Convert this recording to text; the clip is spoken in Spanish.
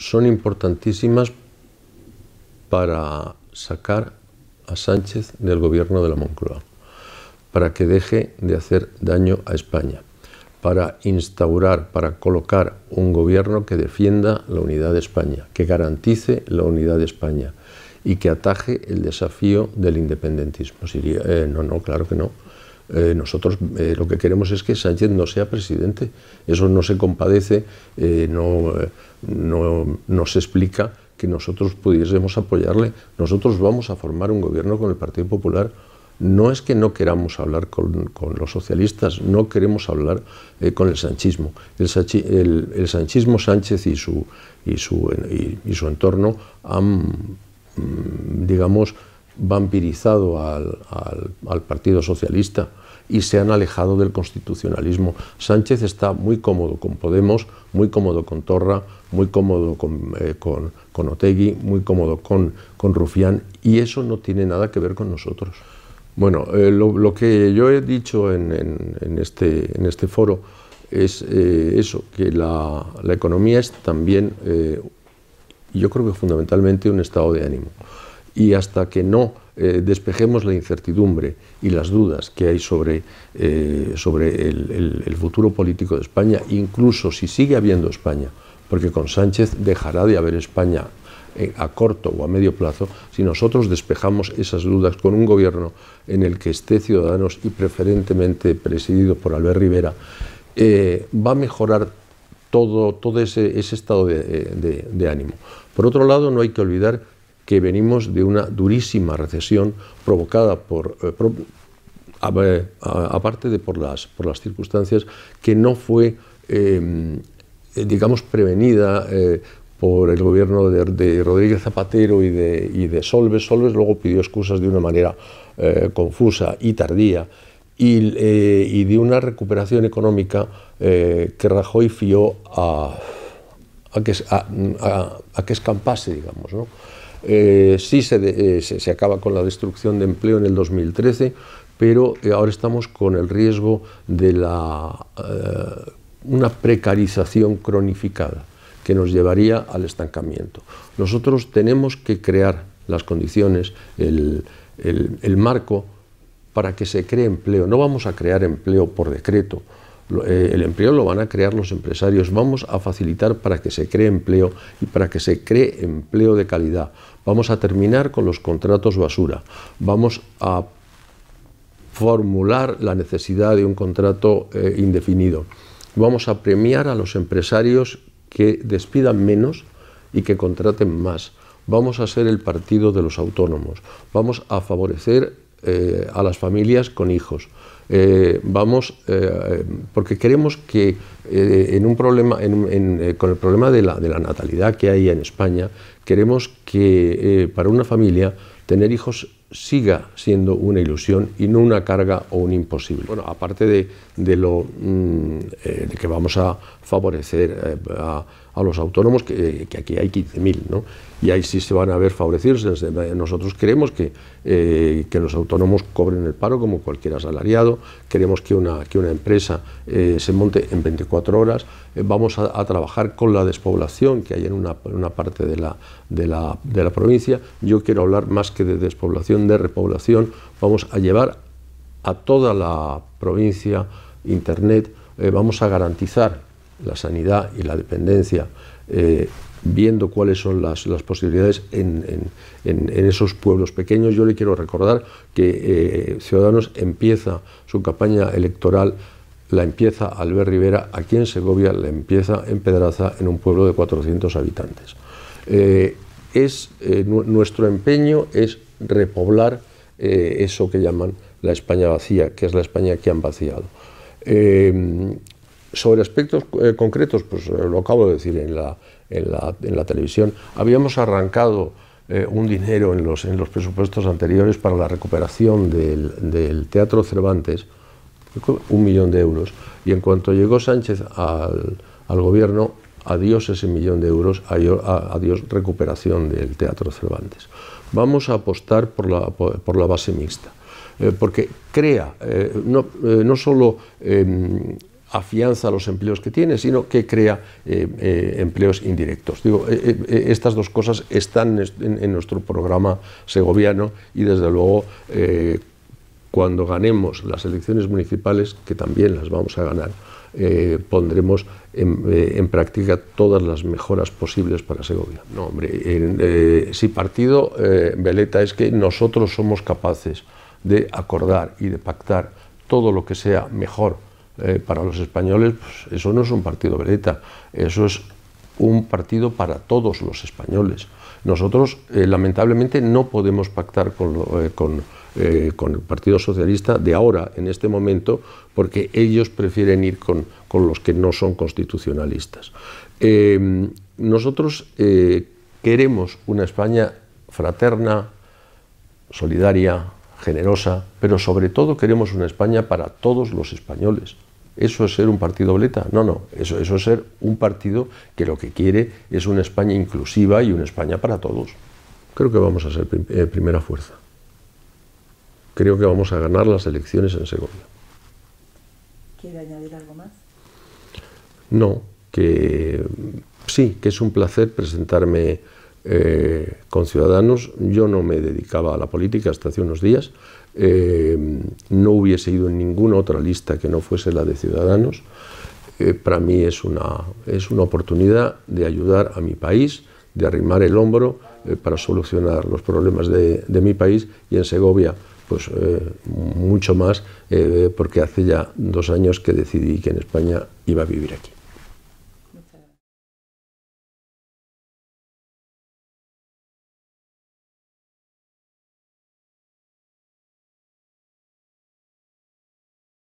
son importantísimas para sacar a Sánchez del gobierno de la Moncloa, para que deje de hacer daño a España, para instaurar, para colocar un gobierno que defienda la unidad de España, que garantice la unidad de España y que ataje el desafío del independentismo. Eh, no, no, claro que no. Eh, nosotros eh, lo que queremos es que Sánchez no sea presidente. Eso no se compadece, eh, no, no, se explica que nosotros pudiésemos apoyarle. Nosotros vamos a formar un gobierno con el Partido Popular. No es que no queramos hablar con, los socialistas, no queremos hablar con el sanchismo. El, sanchismo Sánchez y su, y su, y su entorno han, mm, digamos, vampirizado al, Partido Socialista y se han alejado del constitucionalismo. Sánchez está muy cómodo con Podemos, muy cómodo con Torra, muy cómodo con, eh, Otegui, muy cómodo con, con, Rufián y eso no tiene nada que ver con nosotros. Bueno, eh, lo, que yo he dicho en, este, en este, foro es eh, eso, que la, economía es también, yo creo que fundamentalmente un estado de ánimo y hasta que no eh, despejemos la incertidumbre y las dudas que hay sobre, eh, sobre el, futuro político de España, incluso si sigue habiendo España, porque con Sánchez dejará de haber España eh, a corto o a medio plazo, si nosotros despejamos esas dudas con un gobierno en el que esté Ciudadanos y preferentemente presidido por Albert Rivera, va a mejorar todo, todo ese, estado de ánimo. Por otro lado, no hay que olvidar que venimos de una durísima recesión provocada por, eh, aparte de por las, por las circunstancias, que no fue, em, eh, digamos, prevenida eh, por el gobierno de, Rodríguez Zapatero y de, y Solves. Solves luego pidió excusas de una manera confusa y tardía. Y, de una recuperación económica que Rajoy fió a, que, a que escampase, digamos. ¿no? Eh, sí eh, se, acaba con la destrucción de empleo en el 2013, pero eh, ahora estamos con el riesgo de la, una precarización cronificada que nos llevaría al estancamiento. Nosotros tenemos que crear las condiciones, el, el marco para que se cree empleo. No vamos a crear empleo por decreto, eh, el empleo lo van a crear los empresarios. Vamos a facilitar para que se cree empleo y para que se cree empleo de calidad. Vamos a terminar con los contratos basura. Vamos a formular la necesidad de un contrato eh, indefinido. Vamos a premiar a los empresarios que despidan menos y que contraten más. Vamos a ser el partido de los autónomos. Vamos a favorecer eh, a las familias con hijos. Eh, vamos, eh, porque queremos que eh, en un problema, con el problema de la, de la, natalidad que hay en España, queremos que para una familia tener hijos siga siendo una ilusión y no una carga o un imposible. Bueno, aparte de, de lo mm, que vamos a favorecer a, los autónomos, que, aquí hay 15.000, ¿no? y ahí sí se van a ver favorecidos. Nosotros queremos que, que los autónomos cobren el paro como cualquier asalariado, queremos que una, que una empresa eh, se monte en 24 horas, eh, vamos a, trabajar con la despoblación que hay en una, parte de la, de, la, provincia, yo quiero hablar más que de despoblación, de repoblación, vamos a llevar a toda la provincia Internet, eh, vamos a garantizar la sanidad y la dependencia viendo cuáles son las, posibilidades en, esos pueblos pequeños. Yo le quiero recordar que eh, Ciudadanos empieza su campaña electoral, la empieza Albert Rivera, aquí en Segovia la empieza en Pedraza, en un pueblo de 400 habitantes. Eh, es, eh, nuestro empeño es repoblar eso que llaman la España vacía, que es la España que han vaciado. sobre aspectos concretos, pues lo acabo de decir en la, en la, televisión. Habíamos arrancado eh, un dinero en los, en los presupuestos anteriores para la recuperación del, Teatro Cervantes, un millón de euros, y en cuanto llegó Sánchez al, gobierno, adiós ese millón de euros, adiós recuperación del Teatro Cervantes. Vamos a apostar por la, por la base mixta, eh, porque crea, eh, no, no, solo em, afianza los empleos que tiene, sino que crea eh, eh, empleos indirectos. Digo, eh, estas dos cosas están en, nuestro programa segoviano y desde luego cuando ganemos las elecciones municipales, que también las vamos a ganar, pondremos en, práctica todas las mejoras posibles para Segovia. No, hombre, si partido, Beleta, es que nosotros somos capaces de acordar y de pactar todo lo que sea mejor eh, para los españoles pues, eso no es un partido vereta, eso es un partido para todos los españoles. Nosotros, eh, lamentablemente, no podemos pactar eh, con, el Partido Socialista de ahora, en este momento, porque ellos prefieren ir con los que no son constitucionalistas. Em, nosotros queremos una España fraterna, solidaria, generosa, pero sobre todo queremos una España para todos los españoles. ¿Eso es ser un partido obleta? No, no, eso, eso es ser un partido que lo que quiere es una España inclusiva y una España para todos. Creo que vamos a ser eh, primera fuerza. Creo que vamos a ganar las elecciones en Segovia. ¿Quiere añadir algo más? No, que sí, que es un placer presentarme eh, con Ciudadanos, yo no me dedicaba a la política hasta hace unos días, eh, no hubiese ido en ninguna otra lista que no fuese la de Ciudadanos. Eh, para mí es una, es una oportunidad de ayudar a mi país, de arrimar el hombro para solucionar los problemas de, de, mi país y en Segovia pues mucho más porque hace ya dos años que decidí que en España iba a vivir aquí.